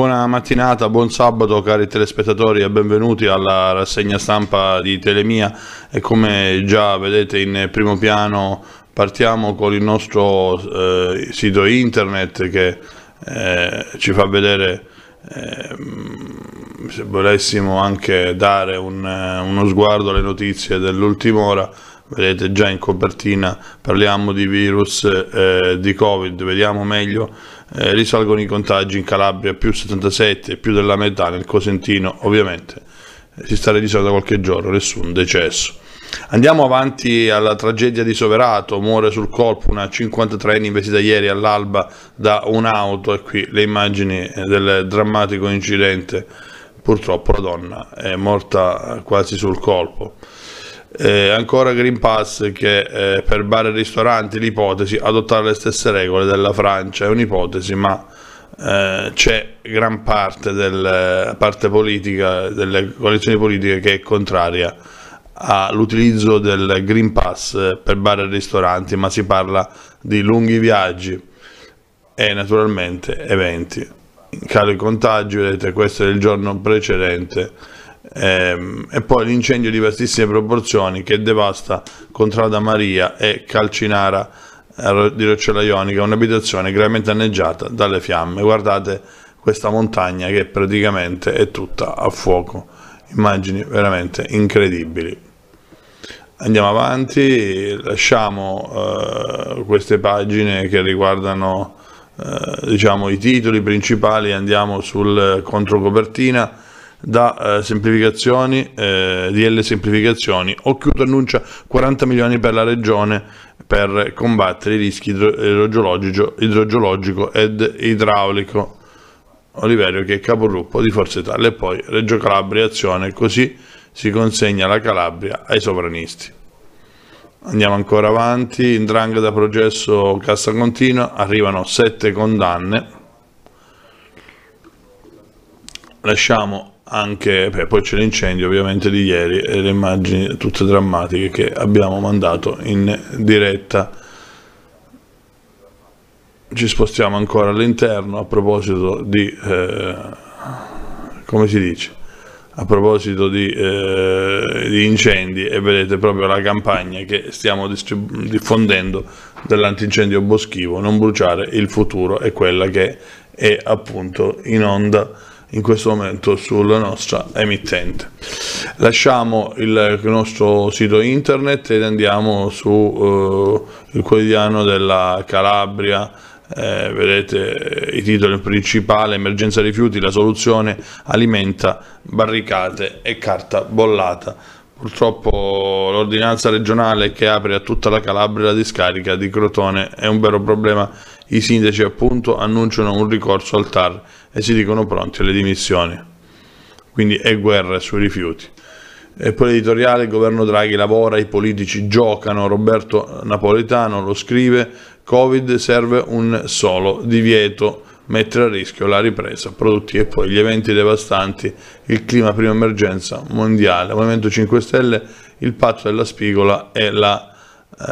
Buona mattinata, buon sabato cari telespettatori e benvenuti alla rassegna stampa di Telemia e come già vedete in primo piano partiamo con il nostro eh, sito internet che eh, ci fa vedere eh, se volessimo anche dare un, eh, uno sguardo alle notizie dell'ultima ora vedete già in copertina parliamo di virus eh, di covid vediamo meglio eh, risalgono i contagi in Calabria più 77, più della metà nel Cosentino, ovviamente eh, si sta registrando da qualche giorno, nessun decesso. Andiamo avanti alla tragedia di Soverato, muore sul colpo una 53enne investita ieri all'alba da un'auto e qui le immagini eh, del drammatico incidente, purtroppo la donna è morta eh, quasi sul colpo. Eh, ancora Green Pass che eh, per bar e ristoranti l'ipotesi adottare le stesse regole della Francia è un'ipotesi ma eh, c'è gran parte della parte politica delle coalizioni politiche che è contraria all'utilizzo del Green Pass per bar e ristoranti ma si parla di lunghi viaggi e naturalmente eventi in calo i contagi vedete questo è il giorno precedente Ehm, e poi l'incendio di vastissime proporzioni che devasta Contrada Maria e Calcinara eh, di Roccella Ionica, un'abitazione gravemente danneggiata dalle fiamme. Guardate questa montagna che praticamente è tutta a fuoco. Immagini veramente incredibili andiamo avanti, lasciamo eh, queste pagine che riguardano eh, diciamo, i titoli principali, andiamo sul eh, controcopertina da eh, semplificazioni, eh, DL semplificazioni. Occhiuto annuncia 40 milioni per la regione per combattere i rischi idro idrogeologico, ed idraulico. Oliverio che è capogruppo di Forza Italia e poi Reggio Calabria Azione, così si consegna la Calabria ai sovranisti. Andiamo ancora avanti, in drang da processo cassa continua, arrivano sette condanne. Lasciamo anche beh, poi c'è l'incendio ovviamente di ieri e le immagini tutte drammatiche che abbiamo mandato in diretta ci spostiamo ancora all'interno a proposito di eh, come si dice a proposito di, eh, di, incendi e vedete proprio la campagna che stiamo diffondendo dell'antincendio boschivo non bruciare il futuro è quella che è appunto in onda in questo momento sulla nostra emittente. Lasciamo il nostro sito internet ed andiamo su eh, il quotidiano della Calabria. Eh, vedete i titoli principali emergenza rifiuti la soluzione alimenta barricate e carta bollata purtroppo l'ordinanza regionale che apre a tutta la Calabria la discarica di Crotone è un vero problema i sindaci appunto annunciano un ricorso al TAR e si dicono pronti alle dimissioni. Quindi è guerra sui rifiuti. E poi l'editoriale, il governo Draghi lavora, i politici giocano, Roberto Napoletano lo scrive, Covid serve un solo divieto, mettere a rischio la ripresa produttiva e poi gli eventi devastanti, il clima prima emergenza mondiale, Movimento 5 Stelle, il patto della spigola e la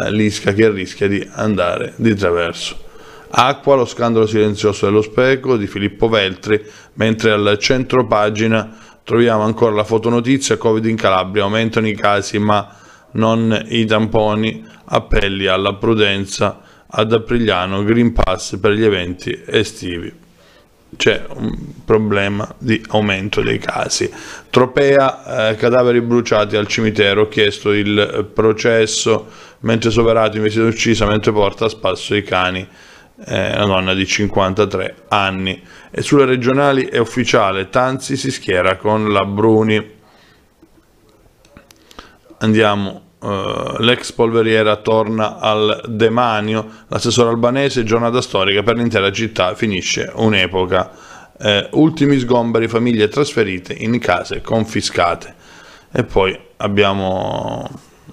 eh, l'ISCA che rischia di andare di traverso. Acqua, lo scandalo silenzioso dello specchio di Filippo Veltri, mentre al centro pagina troviamo ancora la fotonotizia Covid in Calabria, aumentano i casi ma non i tamponi, appelli alla prudenza ad Aprigliano, Green Pass per gli eventi estivi c'è un problema di aumento dei casi. Tropea, eh, cadaveri bruciati al cimitero, chiesto il processo, mentre superato in è ucciso, mentre porta a spasso i cani. Eh, una donna di 53 anni. E sulle regionali è ufficiale, Tanzi si schiera con la Bruni. Andiamo Uh, l'ex polveriera torna al demanio, l'assessore albanese giornata storica per l'intera città, finisce un'epoca, uh, ultimi sgomberi, famiglie trasferite in case confiscate e poi abbiamo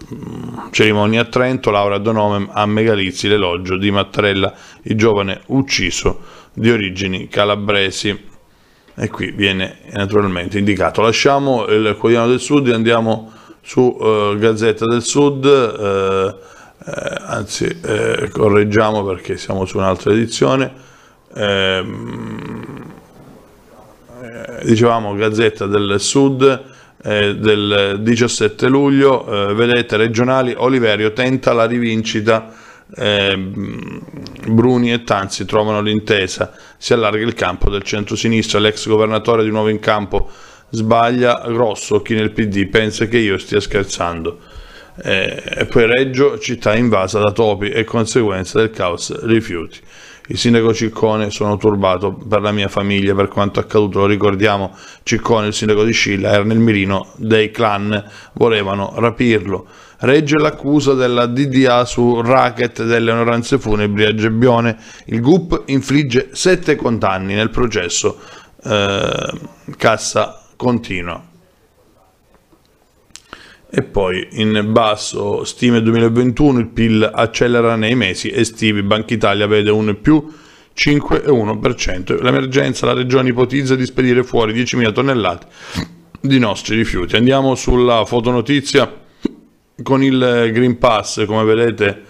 um, cerimonia a Trento, Laura Donomem a Megalizzi, l'elogio di Mattarella il giovane ucciso di origini calabresi. E qui viene naturalmente indicato. Lasciamo il Quotidiano del Sud e andiamo su eh, Gazzetta del Sud, eh, eh, anzi eh, correggiamo perché siamo su un'altra edizione. Ehm, eh, dicevamo Gazzetta del Sud, eh, del 17 luglio, eh, vedete regionali, Oliverio tenta la rivincita eh, Bruni e Tanzi trovano l'intesa, si allarga il campo del centro-sinistra, l'ex governatore di nuovo in campo sbaglia, grosso chi nel PD pensa che io stia scherzando. Eh, e poi Reggio, città invasa da topi e conseguenza del caos rifiuti. Il sindaco Ciccone sono turbato per la mia famiglia, per quanto accaduto, lo ricordiamo, Ciccone, il sindaco di Scilla, era nel mirino dei clan, volevano rapirlo regge l'accusa della DDA su racket delle onoranze funebri a Gebbione. Il GUP infligge sette condanni nel processo eh, cassa continua. E poi in basso stime 2021 il PIL accelera nei mesi estivi, Banca Italia vede un più 5,1%. L'emergenza, la regione ipotizza di spedire fuori 10.000 tonnellate di nostri rifiuti. Andiamo sulla fotonotizia con il Green Pass, come vedete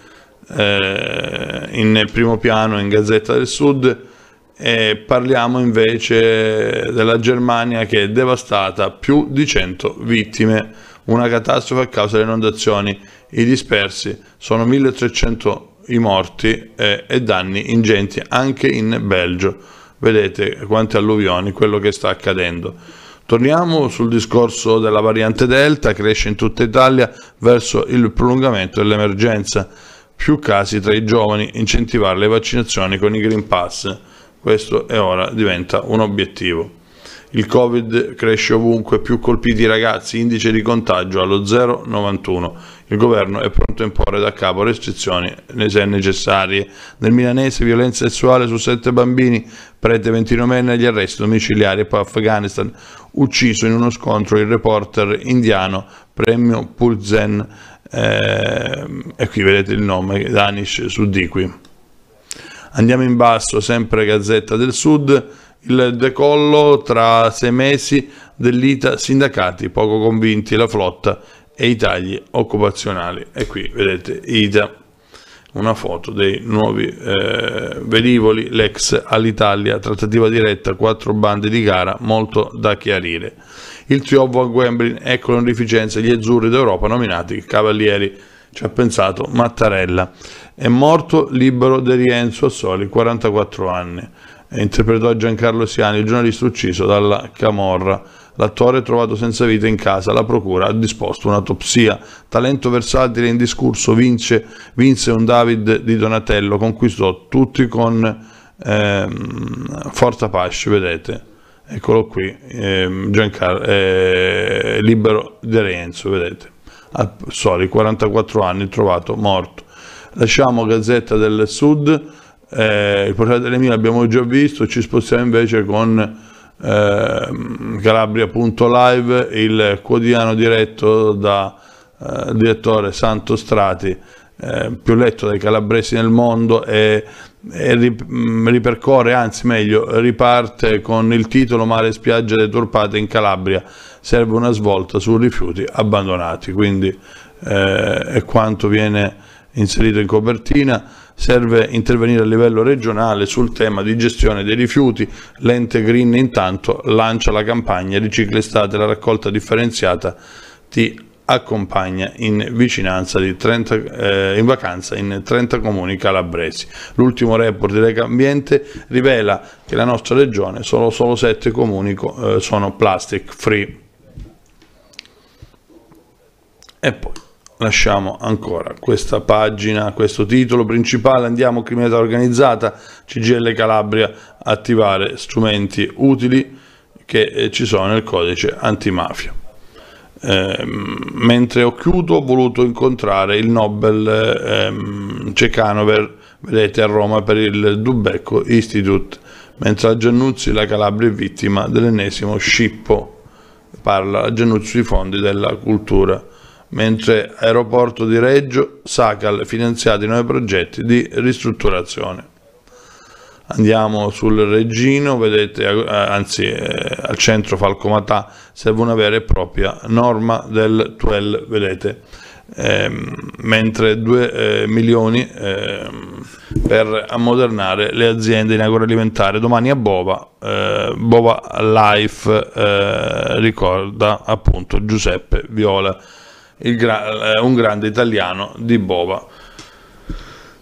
eh, in primo piano in Gazzetta del Sud, e parliamo invece della Germania che è devastata, più di 100 vittime, una catastrofe a causa delle inondazioni, i dispersi, sono 1300 i morti eh, e danni ingenti anche in Belgio. Vedete quante alluvioni, quello che sta accadendo. Torniamo sul discorso della variante Delta, cresce in tutta Italia verso il prolungamento dell'emergenza. Più casi tra i giovani, incentivare le vaccinazioni con i Green Pass. Questo è ora diventa un obiettivo. Il Covid cresce ovunque, più colpiti i ragazzi, indice di contagio allo 0,91. Il governo è pronto a imporre da capo restrizioni se necessarie. Nel milanese violenza sessuale su sette bambini, prete 29enne agli arresti domiciliari e poi Afghanistan, ucciso in uno scontro il reporter indiano premio Pulzen eh, e qui vedete il nome Danish Suddiqui. Andiamo in basso, sempre Gazzetta del Sud il decollo tra sei mesi dell'ITA sindacati poco convinti la flotta e i tagli occupazionali e qui vedete ITA una foto dei nuovi eh, velivoli l'ex all'Italia trattativa diretta quattro bande di gara molto da chiarire il trionfo a Wembley ecco l'onorificenza gli azzurri d'Europa nominati cavalieri ci ha pensato Mattarella è morto libero De Rienzo a soli 44 anni eh, interpretò Giancarlo Siani, il giornalista ucciso dalla Camorra. L'attore trovato senza vita in casa, la procura ha disposto un'autopsia. Talento versatile in discorso vince, vinse un David di Donatello, conquistò tutti con ehm, Forza pace, vedete. Eccolo qui, ehm, Giancarlo, eh, libero di Renzo, vedete. sorry, 44 anni, trovato morto. Lasciamo Gazzetta del Sud eh, il portale delle Mille abbiamo già visto, ci spostiamo invece con eh, Calabria.live, il quotidiano diretto da eh, direttore Santo Strati, eh, più letto dai calabresi nel mondo e, e rip, mm, ripercorre, anzi meglio, riparte con il titolo Mare spiagge deturpate in Calabria, serve una svolta su rifiuti abbandonati, quindi eh, è quanto viene inserito in copertina serve intervenire a livello regionale sul tema di gestione dei rifiuti. L'ente Green intanto lancia la campagna Ricicla Estate, la raccolta differenziata ti accompagna in vicinanza di 30, eh, in vacanza in 30 comuni calabresi. L'ultimo report di Lega Ambiente rivela che la nostra regione solo, solo 7 comuni eh, sono plastic free. E poi lasciamo ancora questa pagina, questo titolo principale, andiamo criminalità organizzata, CGL Calabria, attivare strumenti utili che eh, ci sono nel codice antimafia. Ehm, mentre ho chiuso ho voluto incontrare il Nobel ehm, Cecanover, vedete a Roma per il Dubecco Institute, mentre a Giannuzzi la Calabria è vittima dell'ennesimo scippo, parla a Giannuzzi i fondi della cultura mentre Aeroporto di Reggio, Sacal finanziati i nuovi progetti di ristrutturazione. Andiamo sul Regino, vedete, eh, anzi eh, al centro Falcomatà serve una vera e propria norma del TUEL, vedete, eh, mentre 2 eh, milioni ehm, per ammodernare le aziende in agroalimentare. Domani a Bova, eh, Bova Life eh, ricorda appunto Giuseppe Viola gra eh, un grande italiano di Bova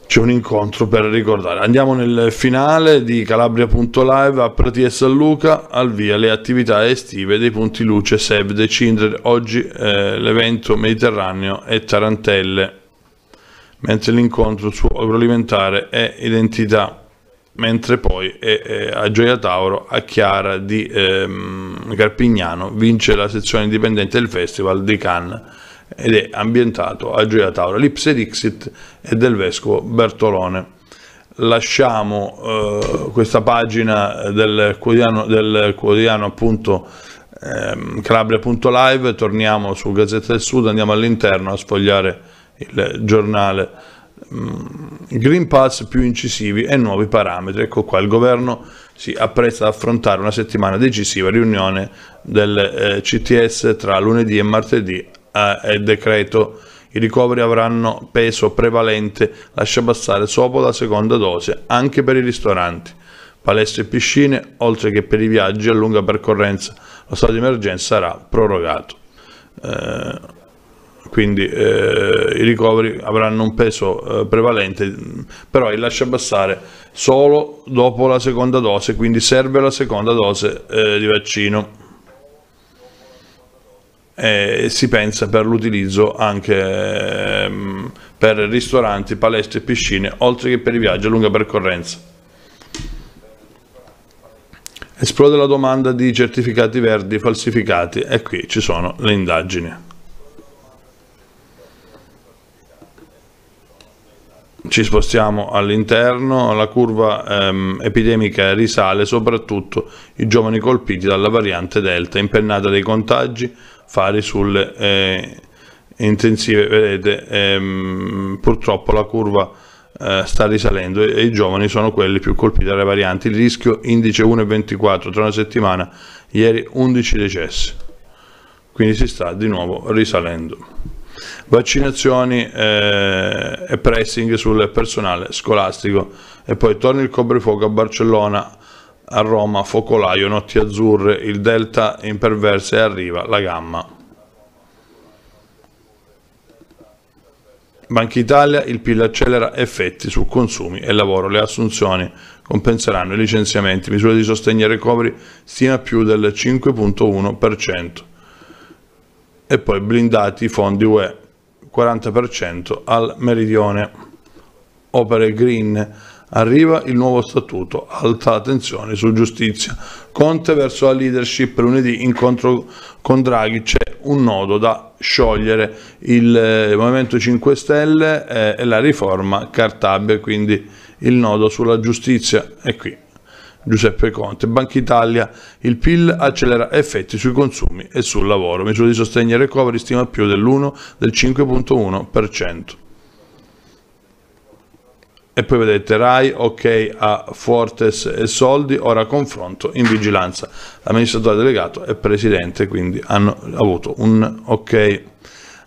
c'è un incontro per ricordare. Andiamo nel finale di Calabria.live a Prati e San Luca, al via le attività estive dei punti luce Save the Children. Oggi eh, l'evento mediterraneo e Tarantelle, mentre l'incontro su agroalimentare è Identità, mentre poi è, è a Gioia Tauro, a Chiara di ehm, Carpignano, vince la sezione indipendente del Festival di Cannes ed è ambientato a Gioia Tauro. L'ipse dixit è del vescovo Bertolone. Lasciamo eh, questa pagina del quotidiano, del quotidiano appunto ehm, calabria.live, torniamo su Gazzetta del Sud, andiamo all'interno a sfogliare il giornale mm, Green Pass più incisivi e nuovi parametri. Ecco qua, il governo si appresta ad affrontare una settimana decisiva, riunione del eh, CTS tra lunedì e martedì eh, decreto i ricoveri avranno peso prevalente, lascia passare dopo la seconda dose, anche per i ristoranti, palestre e piscine, oltre che per i viaggi a lunga percorrenza. Lo stato di emergenza sarà prorogato. Eh, quindi eh, i ricoveri avranno un peso eh, prevalente, però il lascia passare solo dopo la seconda dose, quindi serve la seconda dose eh, di vaccino eh, si pensa per l'utilizzo anche ehm, per ristoranti, palestre e piscine, oltre che per i viaggi a lunga percorrenza. Esplode la domanda di certificati verdi falsificati e qui ci sono le indagini. Ci spostiamo all'interno, la curva ehm, epidemica risale soprattutto i giovani colpiti dalla variante Delta, impennata dei contagi, fare sulle eh, intensive vedete ehm, purtroppo la curva eh, sta risalendo e, e, i giovani sono quelli più colpiti dalle varianti il rischio indice 1,24 tra una settimana ieri 11 decessi quindi si sta di nuovo risalendo vaccinazioni eh, e pressing sul personale scolastico e poi torna il coprifuoco a Barcellona a Roma, Focolaio, Notti Azzurre, il Delta imperversa e arriva la Gamma. Banca Italia, il PIL accelera effetti su consumi e lavoro, le assunzioni compenseranno i licenziamenti, misure di sostegno ai recoveri stima più del 5.1% e poi blindati i fondi UE 40% al meridione, opere green Arriva il nuovo statuto, alta tensione su giustizia. Conte verso la leadership lunedì, incontro con Draghi, c'è un nodo da sciogliere, il eh, Movimento 5 Stelle eh, e la riforma Cartabia, quindi il nodo sulla giustizia è qui. Giuseppe Conte, Banca Italia, il PIL accelera effetti sui consumi e sul lavoro, misura di sostegno e recovery stima più dell'1 del 5.1% e poi vedete Rai, ok a Fortes e Soldi, ora confronto in vigilanza. L'amministratore delegato e presidente quindi hanno avuto un ok.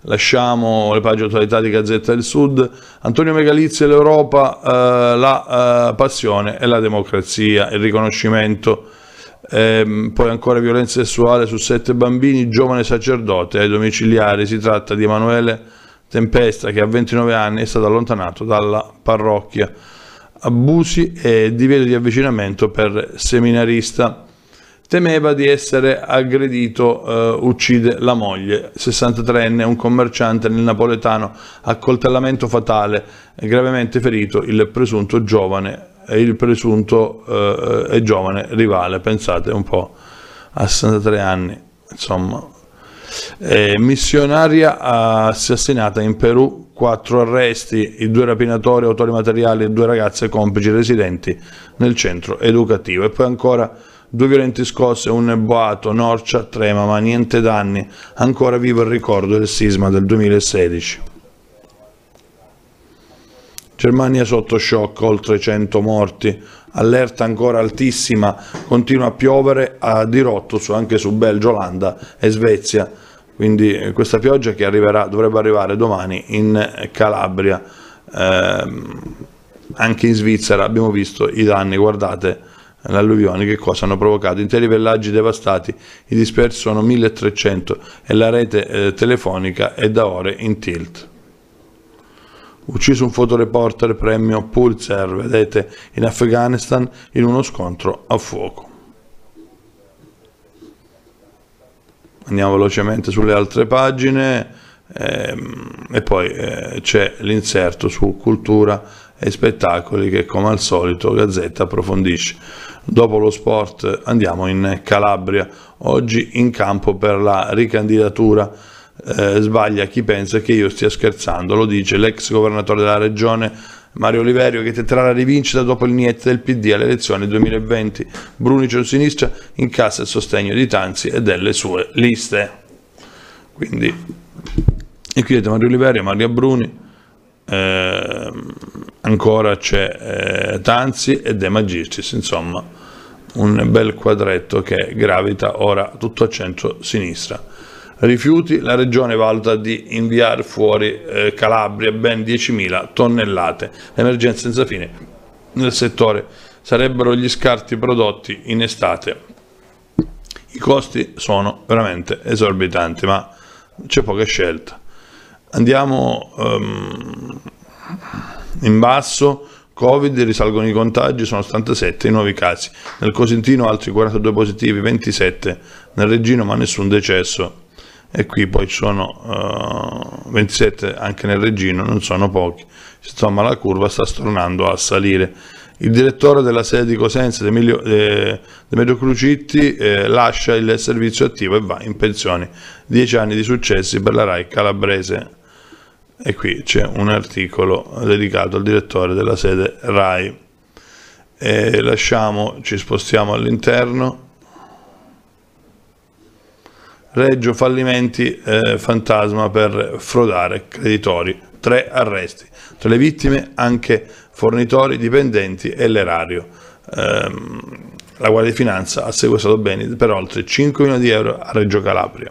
Lasciamo le pagine attualità di Gazzetta del Sud, Antonio Megalizzi e l'Europa, eh, la eh, passione e la democrazia, il riconoscimento, ehm, poi ancora violenza sessuale su sette bambini, giovane sacerdote ai domiciliari, si tratta di Emanuele Tempesta, che a 29 anni è stato allontanato dalla parrocchia. Abusi e divieto di avvicinamento per seminarista. Temeva di essere aggredito, eh, uccide la moglie, 63enne, un commerciante nel napoletano, accoltellamento fatale, gravemente ferito il presunto giovane, eh, il presunto eh, eh, giovane rivale, pensate un po', a 63 anni, insomma, eh, missionaria eh, assassinata in Perù, quattro arresti, i due rapinatori, autori materiali e due ragazze complici residenti nel centro educativo. E poi ancora due violenti scosse, un boato, norcia, trema, ma niente danni. Ancora vivo il ricordo del sisma del 2016. Germania sotto shock, oltre 100 morti, allerta ancora altissima, continua a piovere a dirotto su, anche su Belgio, Olanda e Svezia, quindi eh, questa pioggia che arriverà, dovrebbe arrivare domani in Calabria, eh, anche in Svizzera abbiamo visto i danni, guardate le alluvioni che cosa hanno provocato, interi villaggi devastati, i dispersi sono 1300 e la rete eh, telefonica è da ore in tilt ucciso un fotoreporter premio Pulitzer, vedete, in Afghanistan in uno scontro a fuoco. Andiamo velocemente sulle altre pagine ehm, e poi eh, c'è l'inserto su cultura e spettacoli che come al solito Gazzetta approfondisce. Dopo lo sport andiamo in Calabria, oggi in campo per la ricandidatura eh, sbaglia chi pensa che io stia scherzando, lo dice l'ex governatore della regione Mario Oliverio che tenterà la rivincita dopo il niente del PD alle elezioni 2020. Bruni Brunici sinistra in incassa il sostegno di Tanzi e delle sue liste. Quindi, e qui vedete Mario Oliverio, Maria Bruni, eh, ancora c'è eh, Tanzi e De Magistris, insomma un bel quadretto che gravita ora tutto a centro-sinistra rifiuti, la regione valuta di inviare fuori eh, Calabria ben 10.000 tonnellate. L'emergenza senza fine nel settore sarebbero gli scarti prodotti in estate. I costi sono veramente esorbitanti, ma c'è poca scelta. Andiamo um, in basso. Covid, risalgono i contagi, sono 77 i nuovi casi. Nel Cosentino altri 42 positivi, 27 nel Regino, ma nessun decesso e qui poi sono uh, eh, 27 anche nel Regino, non sono pochi, insomma la curva sta stornando a salire. Il direttore della sede di Cosenza, Emilio, eh, Demetrio Crucitti, eh, lascia il servizio attivo e va in pensione. Dieci anni di successi per la RAI calabrese. E qui c'è un articolo dedicato al direttore della sede RAI. E lasciamo, ci spostiamo all'interno Reggio fallimenti eh, fantasma per frodare creditori, tre arresti, tra le vittime anche fornitori, dipendenti e l'erario. Eh, la Guardia di Finanza ha sequestrato beni per oltre 5 milioni di euro a Reggio Calabria.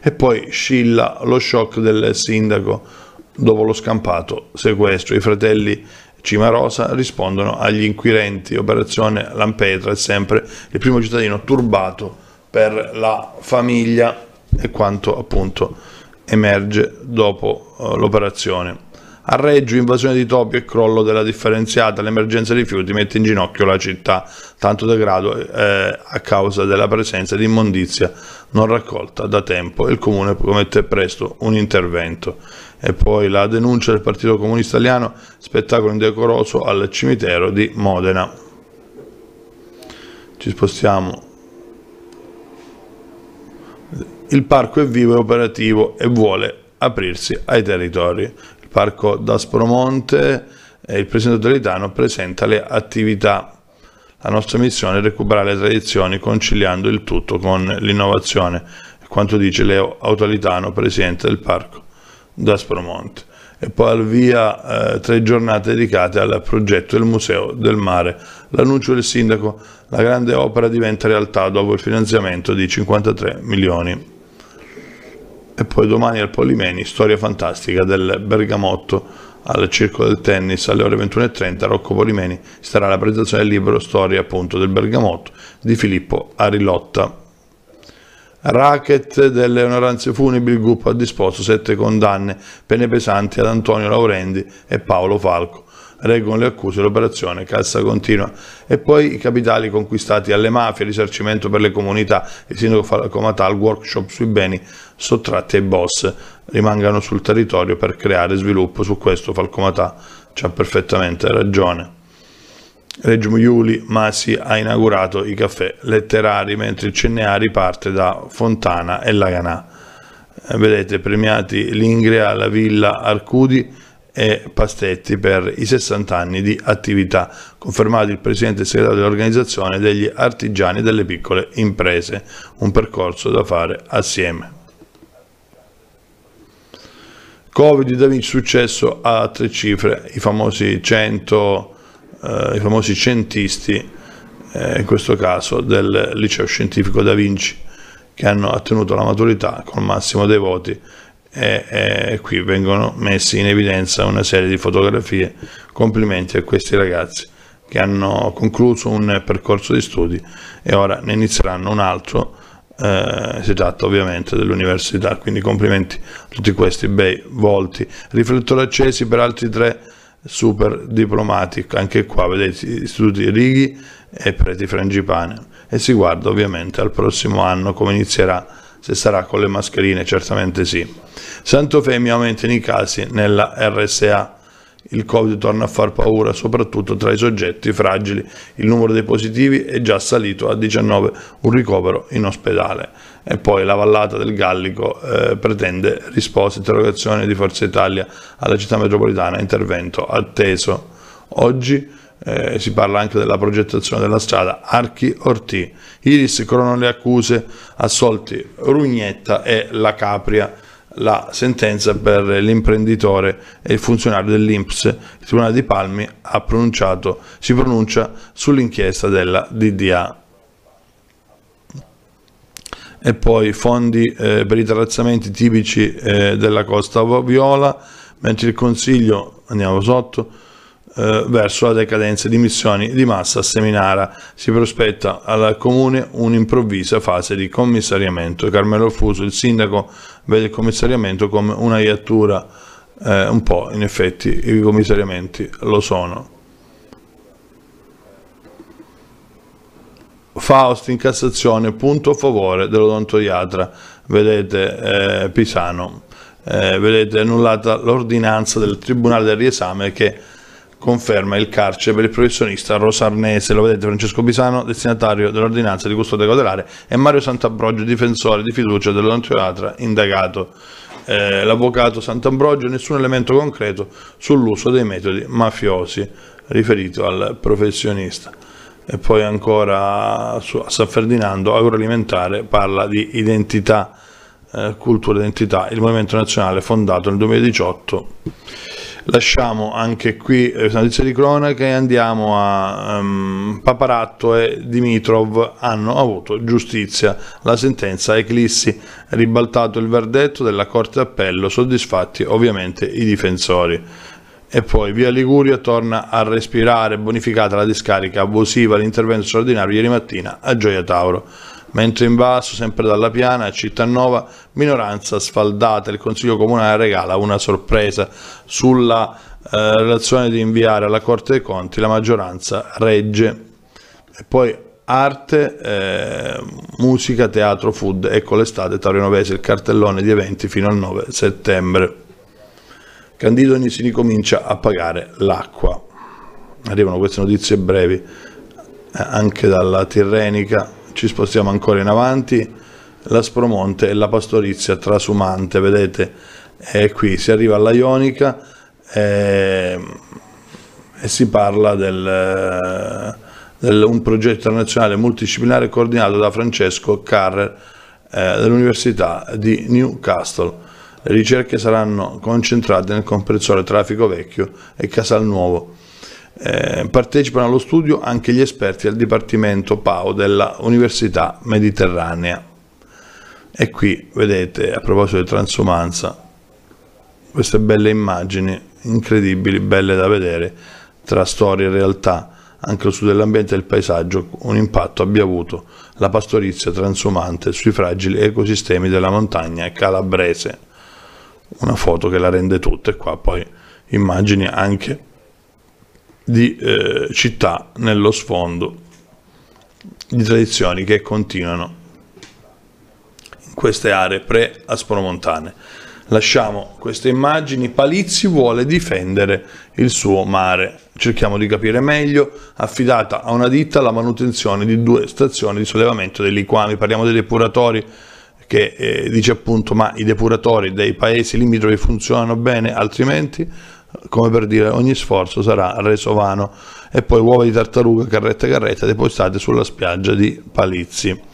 E poi scilla lo shock del sindaco dopo lo scampato sequestro. I fratelli Cimarosa rispondono agli inquirenti. Operazione Lampetra è sempre il primo cittadino turbato per la famiglia e quanto appunto emerge dopo uh, l'operazione. A Reggio, invasione di topi e crollo della differenziata, l'emergenza rifiuti mette in ginocchio la città, tanto degrado eh, a causa della presenza di immondizia non raccolta da tempo il comune promette presto un intervento. E poi la denuncia del Partito Comunista Italiano, spettacolo indecoroso al cimitero di Modena. Ci spostiamo il parco è vivo e operativo e vuole aprirsi ai territori. Il parco d'Aspromonte e eh, il presidente Toletano presenta le attività. La nostra missione è recuperare le tradizioni conciliando il tutto con l'innovazione, quanto dice Leo Autolitano, presidente del parco d'Aspromonte. E poi al via eh, tre giornate dedicate al progetto del Museo del Mare. L'annuncio del sindaco, la grande opera diventa realtà dopo il finanziamento di 53 milioni di euro e poi domani al Polimeni storia fantastica del Bergamotto al Circo del Tennis alle ore 21.30 Rocco Polimeni starà la presentazione del libro Storia appunto del Bergamotto di Filippo Arilotta. Racket delle onoranze funebri, il gruppo ha disposto sette condanne pene pesanti ad Antonio Laurendi e Paolo Falco reggono le accuse, l'operazione cassa continua e poi i capitali conquistati alle mafie, risarcimento per le comunità, il sindaco fa come tal workshop sui beni sottratti ai boss rimangano sul territorio per creare sviluppo, su questo Falcomatà c'ha perfettamente ragione. Reggio Iuli Masi ha inaugurato i caffè letterari mentre il Cenneari parte da Fontana e Laganà. Eh, vedete premiati l'Ingrea, la Villa Arcudi, e Pastetti per i 60 anni di attività, confermato il presidente e segretario dell'organizzazione degli artigiani e delle piccole imprese, un percorso da fare assieme. Covid da Vinci successo a tre cifre, i famosi, cento, eh, i famosi centisti, eh, in questo caso del liceo scientifico da Vinci, che hanno ottenuto la maturità col massimo dei voti e, e qui vengono messe in evidenza una serie di fotografie. Complimenti a questi ragazzi che hanno concluso un percorso di studi e ora ne inizieranno un altro. Eh, si tratta ovviamente dell'università, quindi complimenti a tutti questi bei volti. Riflettori accesi per altri tre super diplomati, anche qua vedete istituti Righi e Preti Frangipane e si guarda ovviamente al prossimo anno come inizierà se sarà con le mascherine, certamente sì. Santofemia aumenta i casi nella RSA. Il Covid torna a far paura, soprattutto tra i soggetti fragili. Il numero dei positivi è già salito a 19, un ricovero in ospedale. E poi la vallata del Gallico eh, pretende risposte, interrogazione di Forza Italia alla città metropolitana, intervento atteso. Oggi eh, si parla anche della progettazione della strada, Archi Orti. Iris coronano le accuse, assolti Rugnetta e la Capria la sentenza per l'imprenditore e il funzionario dell'Inps, il Tribunale di Palmi ha pronunciato, si pronuncia sull'inchiesta della DDA. E poi fondi eh, per i terrazzamenti tipici eh, della Costa Viola, mentre il Consiglio, andiamo sotto, eh, verso la decadenza di missioni di massa a Seminara. Si prospetta al comune un'improvvisa fase di commissariamento. Carmelo Fuso, il sindaco, vede il commissariamento come una iattura, eh, un po' in effetti i commissariamenti lo sono. Faust in Cassazione, punto a favore dell'odontoiatra, vedete eh, Pisano, eh, vedete annullata l'ordinanza del Tribunale del riesame che conferma il carcere per il professionista rosarnese, lo vedete Francesco Pisano, destinatario dell'ordinanza di custodia cautelare, e Mario Sant'Ambrogio, difensore di fiducia dell'antiodatra, indagato. Eh, l'avvocato Sant'Ambrogio nessun elemento concreto sull'uso dei metodi mafiosi riferito al professionista. E poi ancora su, a San Ferdinando, agroalimentare, parla di identità, eh, cultura e identità, il Movimento Nazionale fondato nel 2018 lasciamo anche qui eh, questa notizia di cronaca e andiamo a um, Paparatto e Dimitrov hanno avuto giustizia. La sentenza Eclissi ribaltato il verdetto della Corte d'Appello, soddisfatti ovviamente i difensori. E poi via Liguria torna a respirare, bonificata la discarica abusiva, l'intervento straordinario ieri mattina a Gioia Tauro mentre in basso, sempre dalla piana, a Cittanova, minoranza sfaldata, il Consiglio Comunale regala una sorpresa sulla eh, relazione di inviare alla Corte dei Conti, la maggioranza regge. E poi arte, eh, musica, teatro, food, ecco l'estate, Taurinovese, il cartellone di eventi fino al 9 settembre. Candido si ricomincia a pagare l'acqua. Arrivano queste notizie brevi eh, anche dalla Tirrenica ci spostiamo ancora in avanti la Spromonte e la Pastorizia trasumante vedete è qui si arriva alla Ionica e, ehm, e si parla del, del, un progetto internazionale multidisciplinare coordinato da Francesco Carrer eh, dell'Università di Newcastle le ricerche saranno concentrate nel comprensore Traffico Vecchio e Casal Nuovo eh, partecipano allo studio anche gli esperti del Dipartimento PAO della Università Mediterranea. E qui vedete, a proposito di transumanza, queste belle immagini, incredibili, belle da vedere, tra storia e realtà, anche lo studio dell'ambiente e del paesaggio, un impatto abbia avuto la pastorizia transumante sui fragili ecosistemi della montagna calabrese. Una foto che la rende tutta e qua poi immagini anche di eh, città nello sfondo di tradizioni che continuano in queste aree pre-aspromontane. Lasciamo queste immagini, Palizzi vuole difendere il suo mare. Cerchiamo di capire meglio, affidata a una ditta la manutenzione di due stazioni di sollevamento dei liquami. Parliamo dei depuratori che eh, dice appunto ma i depuratori dei paesi limitrofi funzionano bene, altrimenti come per dire ogni sforzo sarà reso vano e poi uova di tartaruga carretta carretta depositate sulla spiaggia di Palizzi.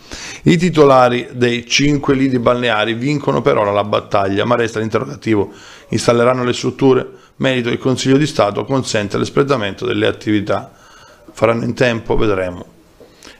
I titolari dei 5 lidi balneari vincono per ora la battaglia, ma resta l'interrogativo. Installeranno le strutture? Merito il Consiglio di Stato consente l'espletamento delle attività. Faranno in tempo? Vedremo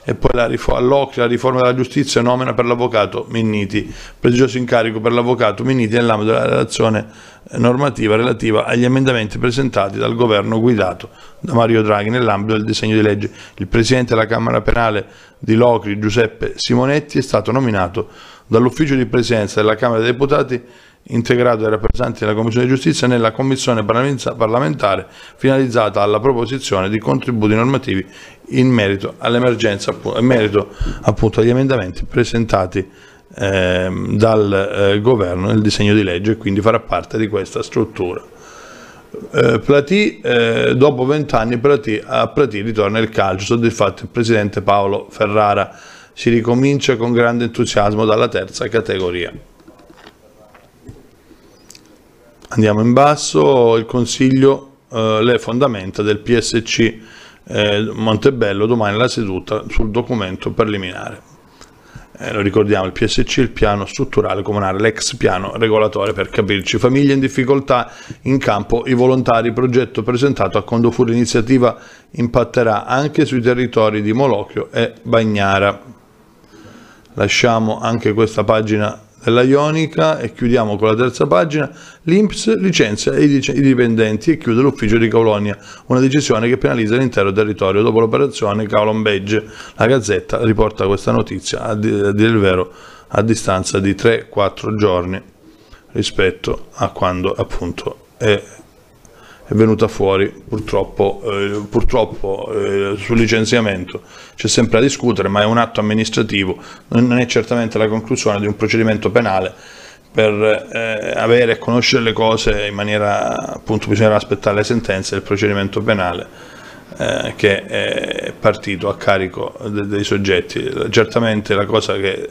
e poi la, all'OCI la riforma della giustizia nomina per l'avvocato Minniti, prestigioso incarico per l'avvocato Minniti nell'ambito della relazione eh, normativa relativa agli emendamenti presentati dal governo guidato da Mario Draghi nell'ambito del disegno di legge. Il presidente della Camera Penale di Locri, Giuseppe Simonetti, è stato nominato dall'ufficio di presidenza della Camera dei Deputati integrato dai rappresentanti della Commissione di Giustizia nella Commissione parlamentare finalizzata alla proposizione di contributi normativi in merito all'emergenza, in merito appunto agli emendamenti presentati eh, dal eh, governo nel disegno di legge e quindi farà parte di questa struttura. Eh, Platì, eh, dopo vent'anni a Platì ritorna il calcio, soddisfatto il presidente Paolo Ferrara, si ricomincia con grande entusiasmo dalla terza categoria. Andiamo in basso, il consiglio, eh, le fondamenta del PSC eh, Montebello, domani la seduta sul documento preliminare. Eh, lo ricordiamo, il PSC, il piano strutturale comunale, l'ex piano regolatore per capirci. Famiglie in difficoltà in campo, i volontari, progetto presentato a quando fu l'iniziativa impatterà anche sui territori di Molocchio e Bagnara. Lasciamo anche questa pagina la Ionica e chiudiamo con la terza pagina, l'Inps licenzia i dipendenti e chiude l'ufficio di Colonia, una decisione che penalizza l'intero territorio dopo l'operazione Beige. La Gazzetta riporta questa notizia, a dire il vero, a distanza di 3-4 giorni rispetto a quando appunto è è venuta fuori purtroppo, eh, purtroppo eh, sul licenziamento c'è sempre da discutere ma è un atto amministrativo non è certamente la conclusione di un procedimento penale per eh, avere e conoscere le cose in maniera appunto bisognerà aspettare le sentenze del procedimento penale eh, che è partito a carico de dei soggetti certamente la cosa che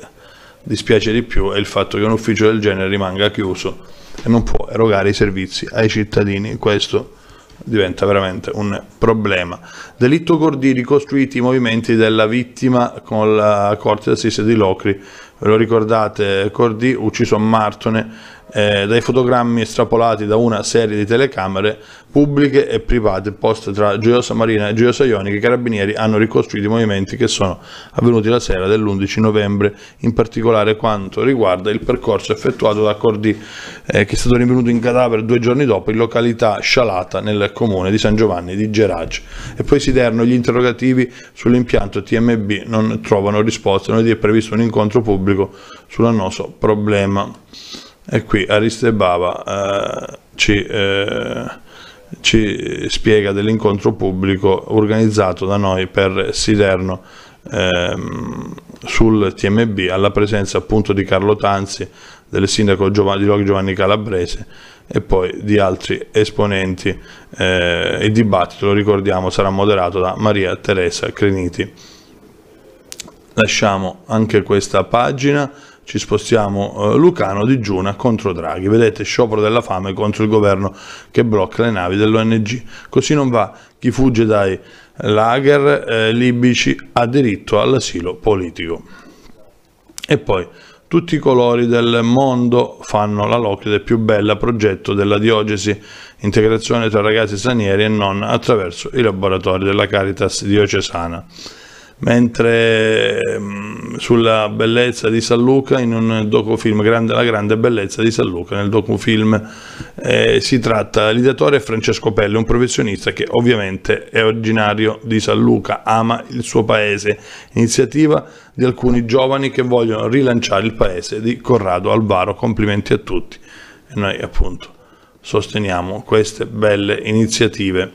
dispiace di più è il fatto che un ufficio del genere rimanga chiuso e non può erogare i servizi ai cittadini. Questo diventa veramente un problema. Delitto Gordì ricostruiti i movimenti della vittima con la Corte d'Assise di Locri. Ve lo ricordate, Cordì ucciso a Martone eh, dai fotogrammi estrapolati da una serie di telecamere pubbliche e private poste tra Gioiosa Marina e Gioiosa Ionica, i carabinieri hanno ricostruito i movimenti che sono avvenuti la sera dell'11 novembre, in particolare quanto riguarda il percorso effettuato da Cordì, eh, che è stato rinvenuto in cadavere due giorni dopo in località Scialata nel comune di San Giovanni di Gerage. E poi si Siderno, gli interrogativi sull'impianto TMB non trovano risposte, non è previsto un incontro pubblico sull'annoso problema. E qui Aristebaba eh, ci, eh, ci, spiega dell'incontro pubblico organizzato da noi per Siderno ehm, sul TMB alla presenza appunto di Carlo Tanzi, del sindaco Giovanni, di Log Giovanni Calabrese e poi di altri esponenti. Eh, il dibattito, lo ricordiamo, sarà moderato da Maria Teresa Creniti. Lasciamo anche questa pagina ci spostiamo eh, Lucano digiuna contro Draghi, vedete sciopero della fame contro il governo che blocca le navi dell'ONG, così non va, chi fugge dai lager eh, libici ha diritto all'asilo politico. E poi tutti i colori del mondo fanno la Locride più bella progetto della diocesi, integrazione tra ragazzi stranieri e non attraverso i laboratori della Caritas diocesana mentre mm, sulla bellezza di San Luca in un docufilm grande, La grande bellezza di San Luca nel docufilm eh, si tratta l'ideatore Francesco Pelle un professionista che ovviamente è originario di San Luca ama il suo paese iniziativa di alcuni giovani che vogliono rilanciare il paese di Corrado Alvaro complimenti a tutti e noi appunto sosteniamo queste belle iniziative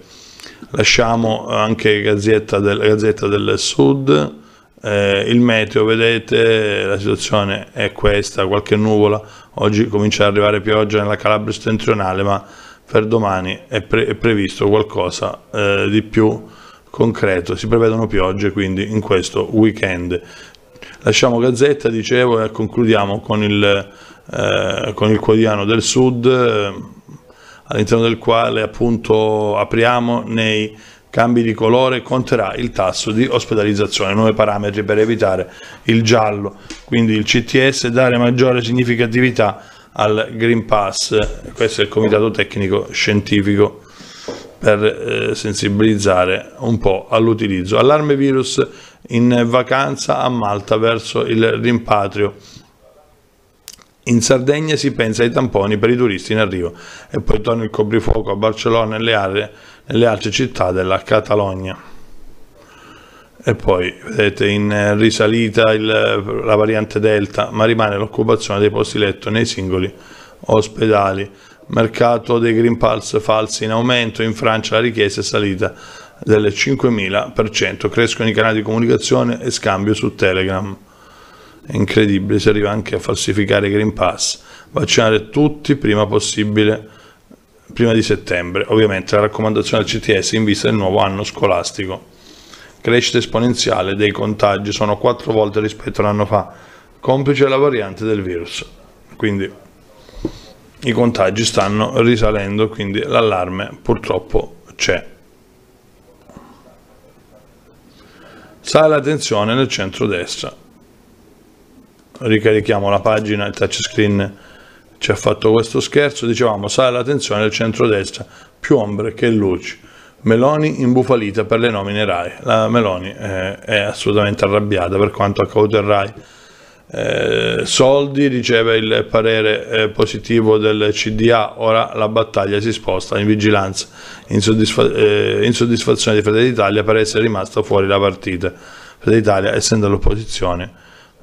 Lasciamo anche Gazzetta del, Gazzetta del Sud, eh, il meteo, vedete, la situazione è questa, qualche nuvola, oggi comincia ad arrivare pioggia nella Calabria settentrionale, ma per domani è, pre è previsto qualcosa eh, di più concreto, si prevedono piogge quindi in questo weekend. Lasciamo Gazzetta, dicevo, e concludiamo con il, eh, con il quotidiano del Sud all'interno del quale appunto apriamo nei cambi di colore conterà il tasso di ospedalizzazione, nuovi parametri per evitare il giallo, quindi il CTS dare maggiore significatività al Green Pass, questo è il comitato tecnico scientifico per eh, sensibilizzare un po' all'utilizzo. Allarme virus in vacanza a Malta verso il rimpatrio in Sardegna si pensa ai tamponi per i turisti in arrivo e poi torna il coprifuoco a Barcellona e nelle, aree, nelle altre città della Catalogna. E poi vedete in risalita il, la variante Delta, ma rimane l'occupazione dei posti letto nei singoli ospedali. Mercato dei Green Pass falsi in aumento, in Francia la richiesta è salita del 5.000%, crescono i canali di comunicazione e scambio su Telegram è incredibile, si arriva anche a falsificare i Green Pass, vaccinare tutti prima possibile, prima di settembre, ovviamente la raccomandazione del CTS in vista del nuovo anno scolastico. Crescita esponenziale dei contagi sono quattro volte rispetto all'anno fa, complice la variante del virus. Quindi i contagi stanno risalendo, quindi l'allarme purtroppo c'è. Sale la tensione nel centro-destra ricarichiamo la pagina, il touchscreen ci ha fatto questo scherzo, dicevamo sale l'attenzione tensione centro-destra, più ombre che luci. Meloni imbufalita per le nomine RAI. La Meloni eh, è assolutamente arrabbiata per quanto accaduto il RAI. Eh, Soldi riceve il parere eh, positivo del CDA, ora la battaglia si sposta in vigilanza, insoddisfa eh, insoddisfazione di Fratelli d'Italia per essere rimasta fuori la partita. Fratelli d'Italia, essendo l'opposizione,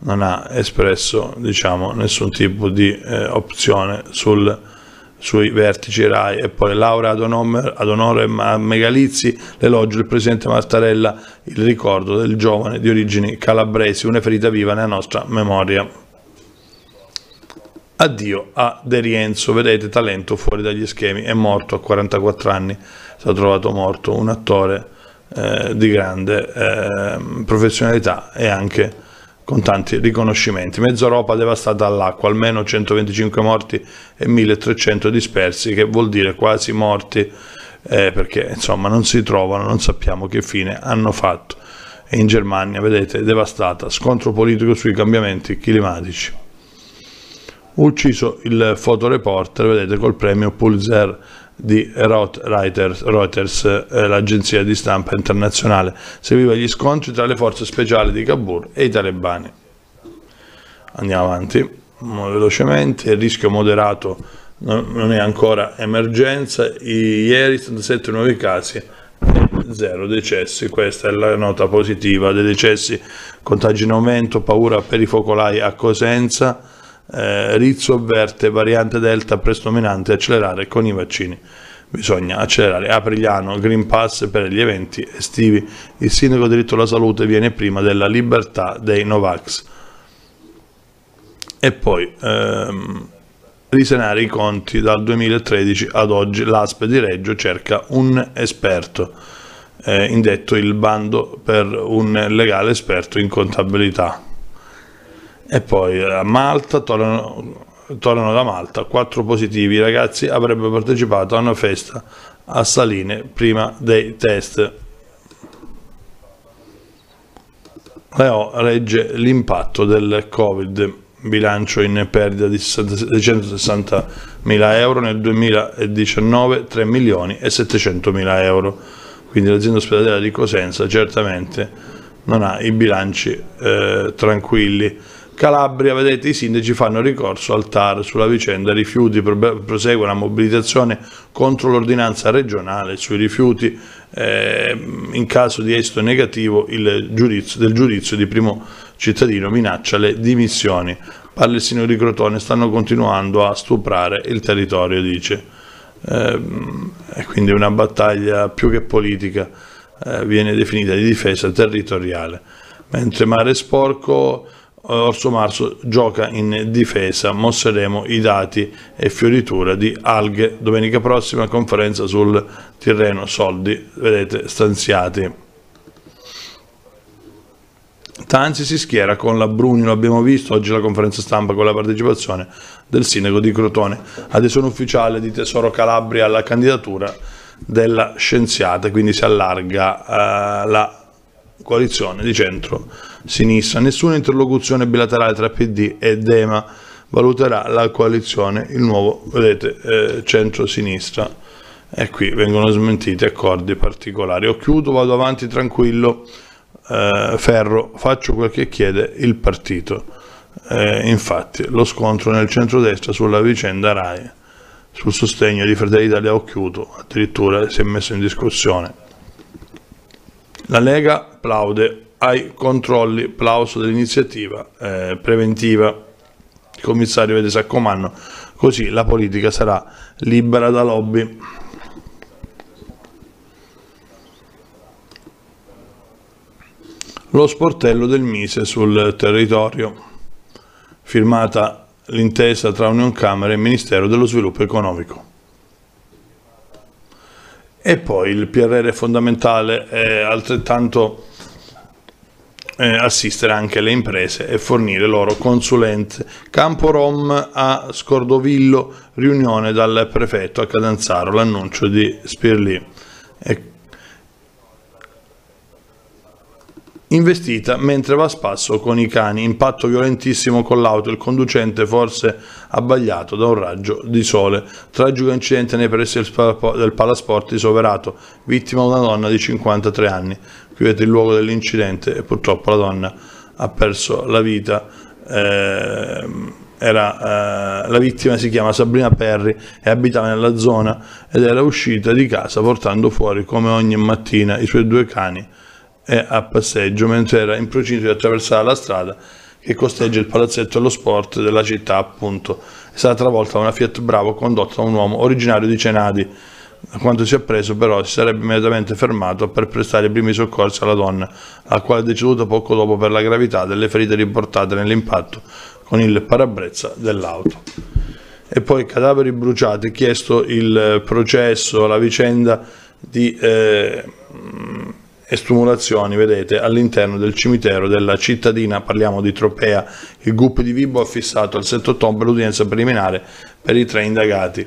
non ha espresso diciamo, nessun tipo di eh, opzione sul, sui vertici RAI e poi Laura ad, onom, ad onore a Megalizzi, l'elogio del presidente Mattarella, il ricordo del giovane di origini calabresi, una ferita viva nella nostra memoria. Addio a De Rienzo, vedete talento fuori dagli schemi, è morto a 44 anni, è stato trovato morto, un attore eh, di grande eh, professionalità e anche con tanti riconoscimenti. Mezza Europa devastata dall'acqua, almeno 125 morti e 1300 dispersi, che vuol dire quasi morti eh, perché insomma non si trovano, non sappiamo che fine hanno fatto. E in Germania, vedete, devastata, scontro politico sui cambiamenti climatici. Ucciso il fotoreporter, vedete, col premio Pulitzer di Reuters, Reuters eh, l'agenzia di stampa internazionale. Seguiva gli scontri tra le forze speciali di Kabul e i talebani. Andiamo avanti, velocemente, il rischio moderato non è ancora emergenza, ieri 77 nuovi casi e 0 decessi, questa è la nota positiva dei decessi, contagi in aumento, paura per i focolai a Cosenza, eh, Rizzo avverte variante Delta predominante, accelerare con i vaccini. Bisogna accelerare. Aprigliano, Green Pass per gli eventi estivi. Il sindaco diritto alla salute viene prima della libertà dei Novax. E poi ehm, risanare i conti dal 2013 ad oggi. L'ASP di Reggio cerca un esperto. Eh, indetto il bando per un legale esperto in contabilità. E poi a Malta tornano, tornano da Malta, quattro positivi, i ragazzi avrebbero partecipato a una festa a Saline prima dei test. Leo legge l'impatto del Covid, bilancio in perdita di 660 mila euro nel 2019, 3 milioni e 700 mila euro. Quindi l'azienda ospedaliera di Cosenza certamente non ha i bilanci eh, tranquilli. Calabria, vedete, i sindaci fanno ricorso al TAR sulla vicenda rifiuti, prosegue una mobilitazione contro l'ordinanza regionale sui rifiuti eh, in caso di esito negativo giudizio, del giudizio di primo cittadino minaccia le dimissioni. Parlesino di Crotone stanno continuando a stuprare il territorio, dice. Eh, e quindi una battaglia più che politica eh, viene definita di difesa territoriale. Mentre Mare Sporco Orso Marzo gioca in difesa, mostreremo i dati e fioritura di alghe. Domenica prossima conferenza sul Tirreno, soldi, vedete, stanziati. Tanzi si schiera con la Bruni, lo abbiamo visto, oggi la conferenza stampa con la partecipazione del sindaco di Crotone, adesione ufficiale di Tesoro Calabria alla candidatura della scienziata, quindi si allarga eh, la coalizione di centro-sinistra. Nessuna interlocuzione bilaterale tra PD e Dema valuterà la coalizione, il nuovo vedete, eh, centro-sinistra. E qui vengono smentiti accordi particolari. Ho chiuso, vado avanti tranquillo, eh, ferro, faccio quel che chiede il partito. Eh, infatti lo scontro nel centro-destra sulla vicenda RAI, sul sostegno di Fratelli Italia chiuso, addirittura si è messo in discussione. La Lega plaude ai controlli plauso dell'iniziativa eh, preventiva. Il commissario vede se a comando, così la politica sarà libera da lobby. Lo sportello del Mise sul territorio, firmata l'intesa tra Union Camera e Ministero dello Sviluppo Economico. E poi il PRR fondamentale è altrettanto eh, assistere anche le imprese e fornire loro consulenze. Campo Rom a Scordovillo, riunione dal prefetto a Cadanzaro, l'annuncio di Spirli. E... Investita mentre va a spasso con i cani, impatto violentissimo con l'auto, il conducente forse abbagliato da un raggio di sole. Tragico incidente nei pressi del Palasport di vittima una donna di 53 anni chiudete il luogo dell'incidente e purtroppo la donna ha perso la vita. Eh, era, eh, la vittima si chiama Sabrina Perri e abitava nella zona ed era uscita di casa portando fuori come ogni mattina i suoi due cani e eh, a passeggio mentre era in procinto di attraversare la strada che costeggia il palazzetto dello sport della città appunto è stata travolta da una Fiat Bravo condotta da un uomo originario di Cenadi da quanto si è preso però si sarebbe immediatamente fermato per prestare i primi soccorsi alla donna, la quale è deceduta poco dopo per la gravità delle ferite riportate nell'impatto con il parabrezza dell'auto. E poi cadaveri bruciati, chiesto il processo, la vicenda di eh, estumulazioni, vedete, all'interno del cimitero della cittadina, parliamo di Tropea, il GUP di Vibo ha fissato al 7 ottobre l'udienza preliminare per i tre indagati.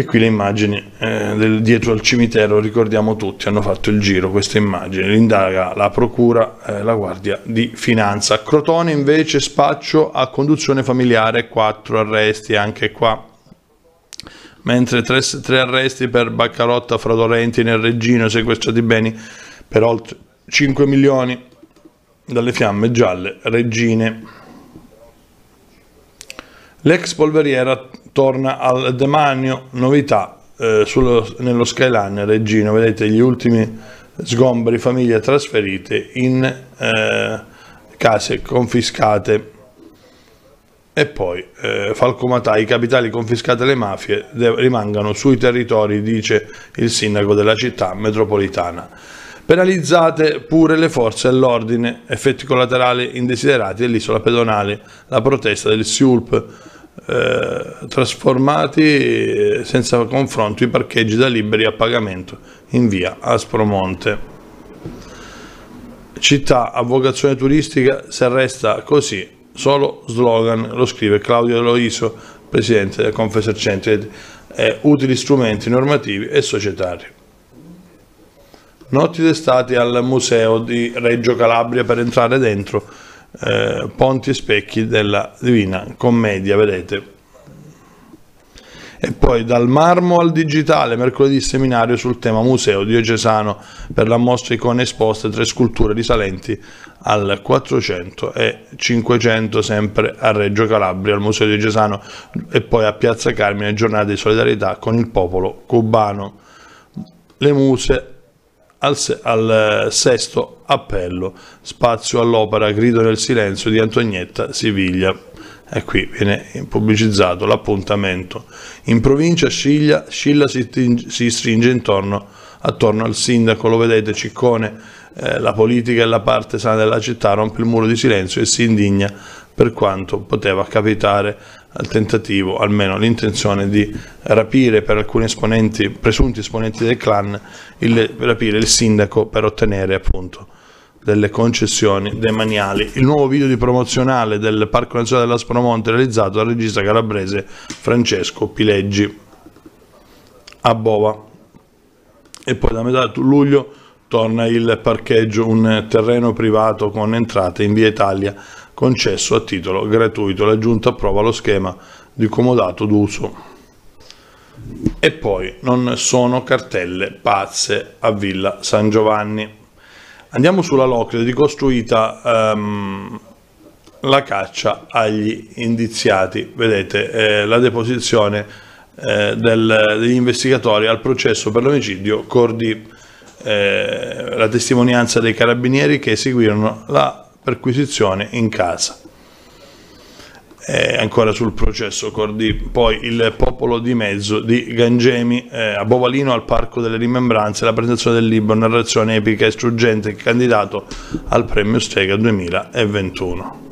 E qui le immagini eh, del, dietro al cimitero, ricordiamo tutti, hanno fatto il giro queste immagini. L'indaga la procura, eh, la guardia di finanza. Crotone invece spaccio a conduzione familiare, 4 arresti anche qua. Mentre 3, 3 arresti per Baccarotta, Fradolenti, nel Reggino, sequestrati beni per oltre 5 milioni dalle fiamme gialle, Regine. L'ex polveriera torna al demanio, novità eh, sullo, nello Skyline Reggino, vedete gli ultimi sgomberi, famiglie trasferite in eh, case confiscate e poi eh, Falco i capitali confiscati alle mafie rimangano sui territori, dice il sindaco della città metropolitana. Penalizzate pure le forze dell'ordine, effetti collaterali indesiderati dell'isola pedonale, la protesta del SIULP, eh, trasformati senza confronto i parcheggi da liberi a pagamento in via Aspromonte. Città a vocazione turistica se resta così, solo slogan, lo scrive Claudio Loiso, presidente del Confesercente, eh, utili strumenti normativi e societari. Notti d'estate al museo di Reggio Calabria per entrare dentro eh, ponti e specchi della Divina Commedia, vedete. E poi dal marmo al digitale, mercoledì seminario sul tema Museo Diocesano per la mostra icone esposte, tre sculture risalenti al 400 e 500 sempre a Reggio Calabria, al Museo Diocesano e poi a Piazza Carmine, giornata di solidarietà con il popolo cubano. Le muse al, al eh, sesto appello, spazio all'opera Grido nel silenzio di Antonietta Siviglia. E qui viene pubblicizzato l'appuntamento. In provincia Scilla, Scilla si, si stringe intorno, attorno al sindaco, lo vedete Ciccone, eh, la politica e la parte sana della città rompe il muro di silenzio e si indigna per quanto poteva capitare al tentativo, almeno l'intenzione di rapire per alcuni esponenti, presunti esponenti del clan, il, rapire il sindaco per ottenere appunto delle concessioni demaniali. Il nuovo video di promozionale del Parco Nazionale dell'Aspromonte realizzato dal regista calabrese Francesco Pileggi a Bova. E poi da metà luglio torna il parcheggio, un terreno privato con entrate in via Italia concesso a titolo gratuito. La Giunta approva lo schema di comodato d'uso. E poi non sono cartelle pazze a Villa San Giovanni. Andiamo sulla Locre, ricostruita um, la caccia agli indiziati. Vedete eh, la deposizione eh, del, degli investigatori al processo per l'omicidio Cordi, eh, la testimonianza dei carabinieri che eseguirono la perquisizione in casa. E ancora sul processo Cordi, poi il popolo di mezzo di Gangemi eh, a Bovalino al Parco delle Rimembranze, la presentazione del libro Narrazione epica e struggente, candidato al premio Stega 2021.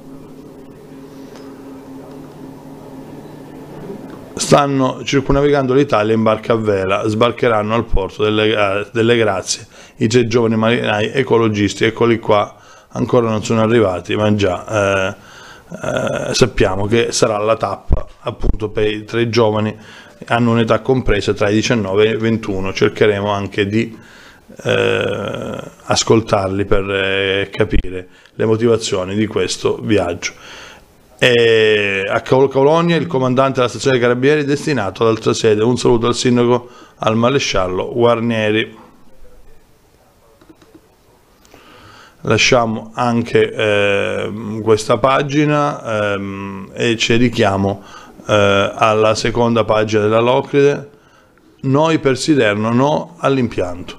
stanno circumnavigando l'Italia in barca a vela, sbarcheranno al porto delle, eh, delle Grazie i tre giovani marinai ecologisti, eccoli qua, ancora non sono arrivati, ma già eh, eh, sappiamo che sarà la tappa appunto per i tre giovani hanno un'età compresa tra i 19 e i 21, cercheremo anche di eh, ascoltarli per eh, capire le motivazioni di questo viaggio. E a Colonia il comandante della stazione dei Carabinieri è destinato ad altra sede. Un saluto al sindaco, al maresciallo Guarnieri. lasciamo anche eh, questa pagina ehm, e ci richiamo eh, alla seconda pagina della Locride noi per Siderno no all'impianto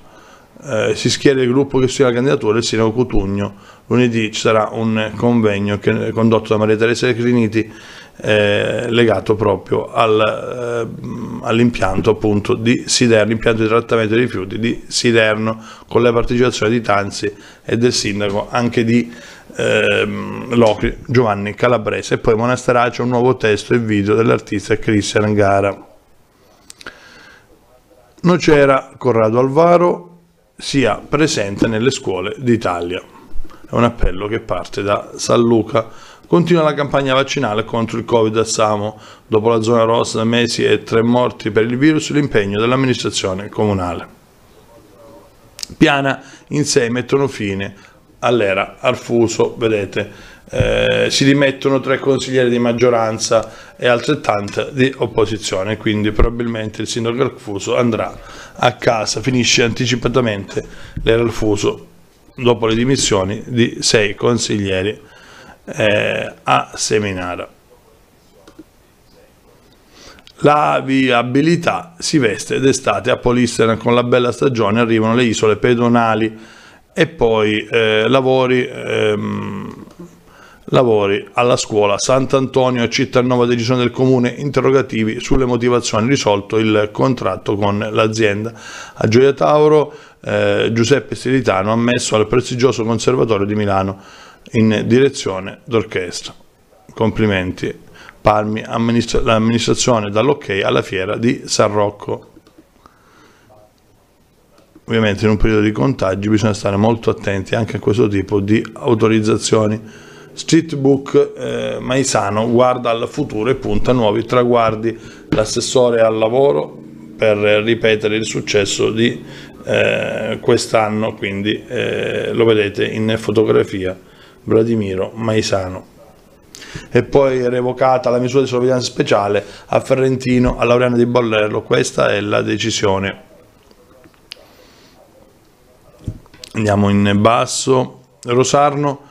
eh, si schiera il gruppo che sia la candidatura il Sino Cutugno lunedì ci sarà un convegno che, condotto da Maria Teresa Criniti eh, legato proprio al, eh, all'impianto appunto di Siderno, impianto di trattamento dei rifiuti di Siderno con la partecipazione di Tanzi e del sindaco anche di eh, Locri Giovanni Calabrese e poi Monasteraccio un nuovo testo e video dell'artista Cristian Gara. Non c'era Corrado Alvaro sia presente nelle scuole d'Italia. È un appello che parte da San Luca Continua la campagna vaccinale contro il Covid a Samo. Dopo la zona rossa, da mesi e tre morti per il virus, l'impegno dell'amministrazione comunale. Piana in sé mettono fine all'era Arfuso, vedete, eh, si dimettono tre consiglieri di maggioranza e altrettanta di opposizione, quindi probabilmente il sindaco Arfuso andrà a casa, finisce anticipatamente l'era Arfuso dopo le dimissioni di sei consiglieri eh, a Seminara. La viabilità si veste d'estate a Polistena con la bella stagione, arrivano le isole pedonali e poi eh, lavori, ehm, lavori alla scuola Sant'Antonio e Cittanova decisione del comune, interrogativi sulle motivazioni, risolto il contratto con l'azienda. A Gioia Tauro eh, Giuseppe Stilitano ammesso al prestigioso conservatorio di Milano in direzione d'orchestra. Complimenti. Palmi, l'amministrazione dall'ok okay alla fiera di San Rocco. Ovviamente in un periodo di contagi bisogna stare molto attenti anche a questo tipo di autorizzazioni. Streetbook eh, Maisano guarda al futuro e punta a nuovi traguardi. L'assessore al lavoro per ripetere il successo di eh, quest'anno, quindi eh, lo vedete in fotografia Vladimiro Maisano. E poi revocata la misura di sorveglianza speciale a Ferrentino, a Laureano di Bollerlo. Questa è la decisione. Andiamo in basso. Rosarno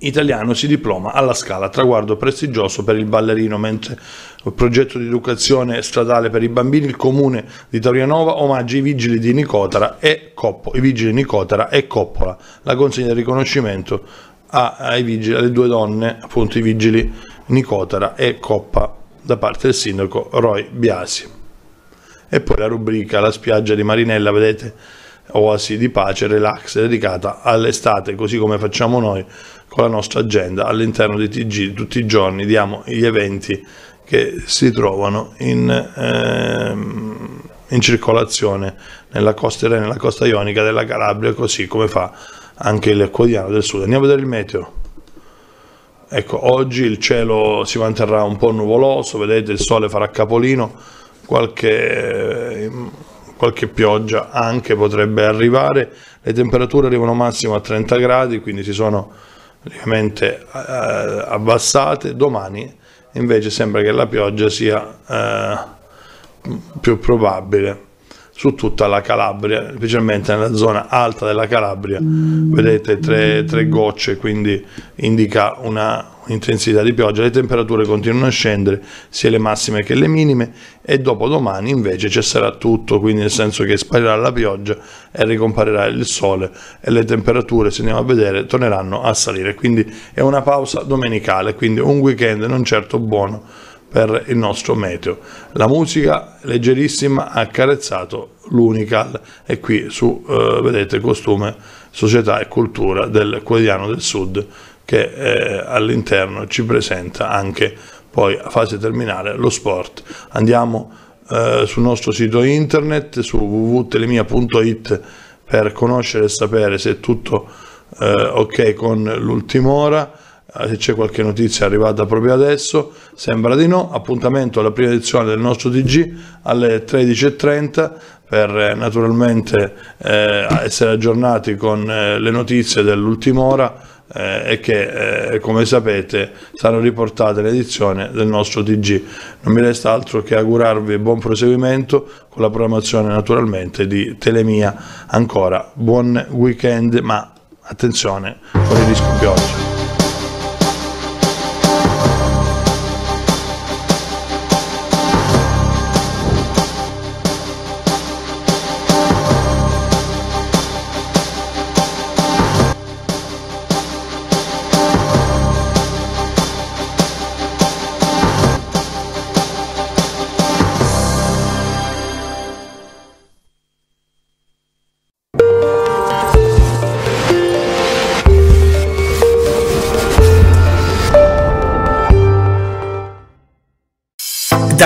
italiano si diploma alla scala, traguardo prestigioso per il ballerino, mentre il progetto di educazione stradale per i bambini, il comune di Taurianova omaggia i vigili di Nicotara e Coppo, i vigili Nicotara e Coppola, la consegna di riconoscimento a, ai vigili, alle due donne, appunto i vigili Nicotara e Coppa da parte del sindaco Roy Biasi. E poi la rubrica La spiaggia di Marinella, vedete, oasi di pace, relax, dedicata all'estate, così come facciamo noi con la nostra agenda all'interno di TG tutti i giorni, diamo gli eventi che si trovano in, ehm, in circolazione nella costa e nella costa ionica della Calabria, così come fa anche il Quotidiano del Sud. Andiamo a vedere il meteo. Ecco, oggi il cielo si manterrà un po' nuvoloso, vedete il sole farà capolino, qualche, qualche pioggia anche potrebbe arrivare, le temperature arrivano massimo a 30 gradi, quindi si sono ovviamente eh, abbassate, domani invece sembra che la pioggia sia eh, più probabile su tutta la Calabria, specialmente nella zona alta della Calabria, vedete tre, tre gocce, quindi indica una intensità di pioggia, le temperature continuano a scendere, sia le massime che le minime e dopo domani invece cesserà tutto, quindi nel senso che sparirà la pioggia e ricomparerà il sole e le temperature, se andiamo a vedere, torneranno a salire, quindi è una pausa domenicale, quindi un weekend non certo buono per il nostro meteo. La musica leggerissima ha carezzato l'Unical e qui su eh, vedete costume, società e cultura del quotidiano del sud che eh, all'interno ci presenta anche poi a fase terminale lo sport. Andiamo eh, sul nostro sito internet su www.telemia.it per conoscere e sapere se è tutto eh, ok con l'ultima ora Ah, se c'è qualche notizia arrivata proprio adesso, sembra di no, appuntamento alla prima edizione del nostro TG alle 13.30 per eh, naturalmente eh, essere aggiornati con eh, le notizie dell'ultima ora eh, e che eh, come sapete saranno riportate l'edizione del nostro TG. Non mi resta altro che augurarvi buon proseguimento con la programmazione naturalmente di Telemia ancora. Buon weekend ma attenzione con i rischi pioggia.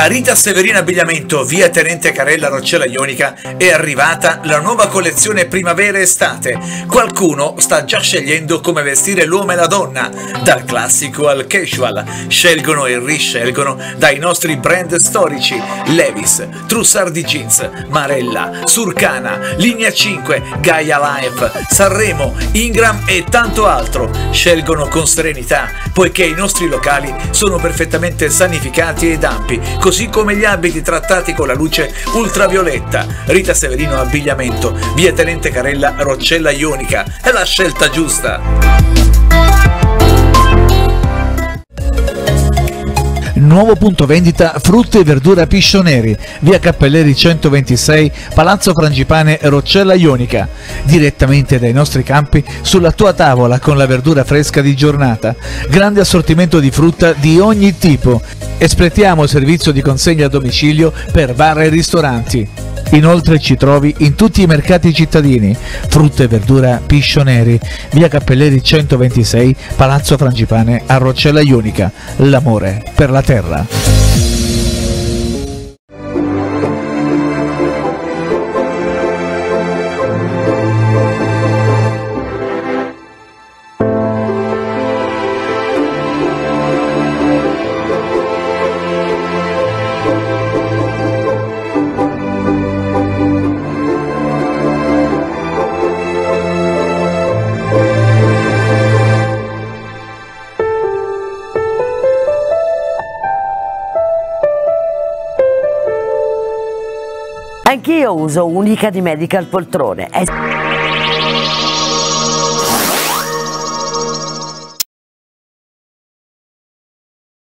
Da Rita Severina Abbigliamento, via Tenente Carella Roccella Ionica, è arrivata la nuova collezione primavera-estate. Qualcuno sta già scegliendo come vestire l'uomo e la donna, dal classico al casual. Scelgono e riscelgono dai nostri brand storici Levis, Trussardi Jeans, Marella, Surcana, Linea 5, Gaia Life, Sanremo, Ingram e tanto altro. Scelgono con serenità, poiché i nostri locali sono perfettamente sanificati ed ampi, così così come gli abiti trattati con la luce ultravioletta. Rita Severino Abbigliamento, via Tenente Carella Roccella Ionica. È la scelta giusta. nuovo punto vendita Frutta e Verdura Piscioneri, via Cappelleri 126, Palazzo Frangipane, Roccella Ionica. Direttamente dai nostri campi, sulla tua tavola con la verdura fresca di giornata. Grande assortimento di frutta di ogni tipo. Espletiamo servizio di consegna a domicilio per bar e ristoranti. Inoltre ci trovi in tutti i mercati cittadini, frutta e verdura Piscioneri, via Cappelleri 126, Palazzo Frangipane a Roccella Ionica. L'amore per la terra. uso unica di Medical Poltrone. È...